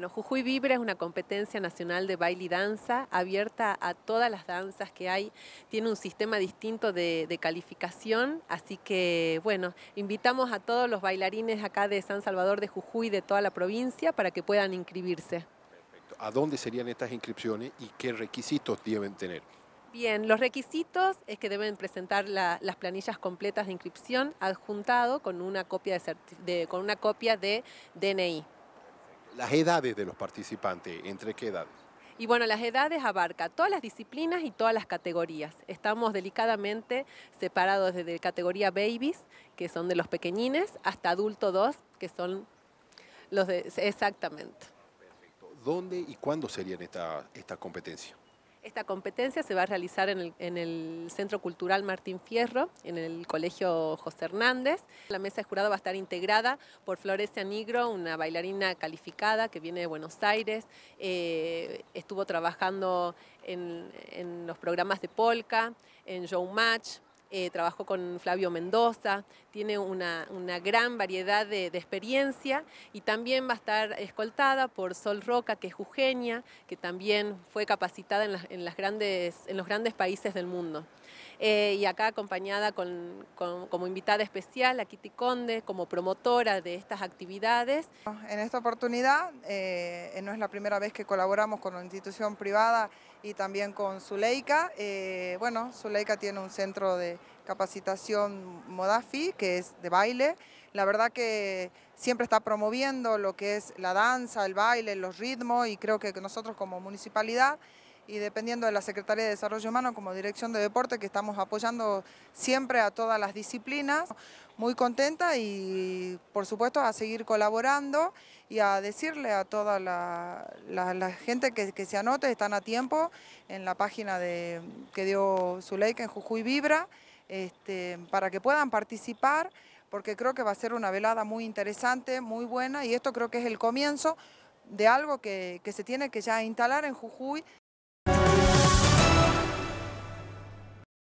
Bueno, Jujuy Vibra es una competencia nacional de baile y danza abierta a todas las danzas que hay. Tiene un sistema distinto de, calificación, así que bueno, invitamos a todos los bailarines acá de San Salvador de Jujuy, de toda la provincia, para que puedan inscribirse. Perfecto. ¿A dónde serían estas inscripciones y qué requisitos deben tener? Bien, los requisitos es que deben presentar las planillas completas de inscripción adjuntado con una copia de, con una copia de DNI las edades de los participantes, ¿entre qué edad Y bueno, las edades abarca todas las disciplinas y todas las categorías. Estamos delicadamente separados desde categoría babies, que son de los pequeñines, hasta adulto 2, que son los de... Exactamente. ¿Dónde y cuándo serían esta, esta competencia? Esta competencia se va a realizar en el, Centro Cultural Martín Fierro, en el Colegio José Hernández. La mesa de jurado va a estar integrada por Florencia Negro, una bailarina calificada que viene de Buenos Aires, eh, estuvo trabajando en, los programas de polka, en Match. Eh, trabajó con Flavio Mendoza, tiene una, gran variedad de, experiencia y también va a estar escoltada por Sol Roca, que es jujeña, que también fue capacitada en, grandes, en los grandes países del mundo. Eh, y acá acompañada como invitada especial a Kitty Conde, como promotora de estas actividades. En esta oportunidad, eh, no es la primera vez que colaboramos con una institución privada y también con Zuleika. Eh, bueno, Zuleika tiene un centro de capacitación Modafi, que es de baile. La verdad que siempre está promoviendo lo que es la danza, el baile, los ritmos y creo que nosotros como municipalidad y dependiendo de la Secretaría de Desarrollo Humano como Dirección de Deporte, que estamos apoyando siempre a todas las disciplinas. Muy contenta y, por supuesto, a seguir colaborando y a decirle a toda la, gente que, se anote, están a tiempo en la página de, que dio su que en Jujuy Vibra, este, para que puedan participar, porque creo que va a ser una velada muy interesante, muy buena, y esto creo que es el comienzo de algo que, que se tiene que ya instalar en Jujuy,